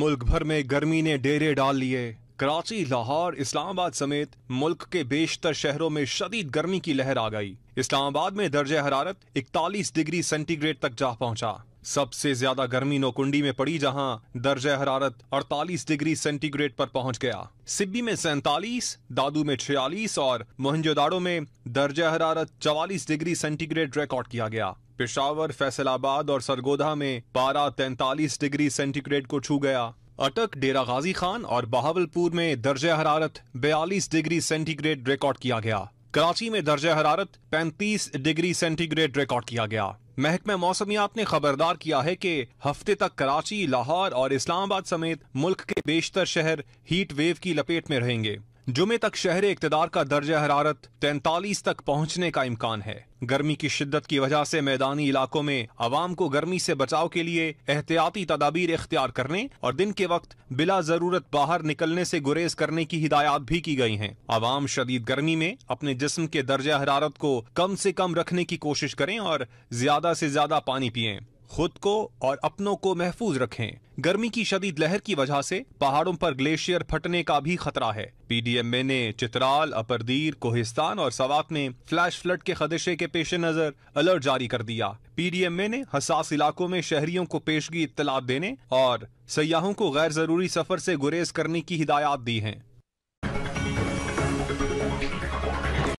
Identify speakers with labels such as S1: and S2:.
S1: मुल्क भर में गर्मी ने डेरे डाल लिए कराची लाहौर इस्लामाबाद समेत मुल्क के बेशतर शहरों में शदीद गर्मी की लहर आ गई इस्लामाबाद में दर्ज हरारत 41 डिग्री सेंटीग्रेड तक जा पहुंचा सबसे ज्यादा गर्मी नोकुंडी में पड़ी जहां दर्ज हरारत 48 डिग्री सेंटीग्रेड पर पहुंच गया सिब्बी में सैतालीस दादू में छियालीस और मोहनजोदाड़ो में दर्ज हरारत 44 डिग्री सेंटीग्रेड रिकॉर्ड किया गया पिशावर फैसलाबाद और सरगोधा में पारा तैंतालीस डिग्री सेंटीग्रेड को छू गया अटक डेरा गाजी खान और बहावलपुर में दर्ज हरारत बयालीस डिग्री सेंटीग्रेड रिकॉर्ड किया गया कराची में दर्ज हरारत 35 डिग्री सेंटीग्रेड रिकॉर्ड किया गया महकमे मौसमियात ने खबरदार किया है कि हफ्ते तक कराची लाहौर और इस्लामाबाद समेत मुल्क के बेशतर शहर हीट वेव की लपेट में रहेंगे जुमे तक शहर इकतदार का दर्ज हरारत तैतालीस तक पहुंचने का इम्कान है गर्मी की शिद्दत की वजह से मैदानी इलाकों में आवाम को गर्मी से बचाव के लिए एहतियाती तदाबीर इख्तियार करने और दिन के वक्त बिला जरूरत बाहर निकलने से गुरेज करने की हिदायत भी की गई हैं आवाम शदीद गर्मी में अपने जिस्म के दर्ज हरारत को कम से कम रखने की कोशिश करें और ज्यादा से ज्यादा पानी पिए खुद को और अपनों को महफूज रखें गर्मी की शदीद लहर की वजह से पहाड़ों पर ग्लेशियर फटने का भी खतरा है पीडीएमए ने चित्राल अपरदीर कोहिस्तान और सवात में फ्लैश फ्लड के खदशे के पेश नजर अलर्ट जारी कर दिया पीडीएमए ने हसास इलाकों में शहरियों को पेशगी इतला देने और सयाहों को गैर जरूरी सफर से गुरेज करने की हिदायत दी है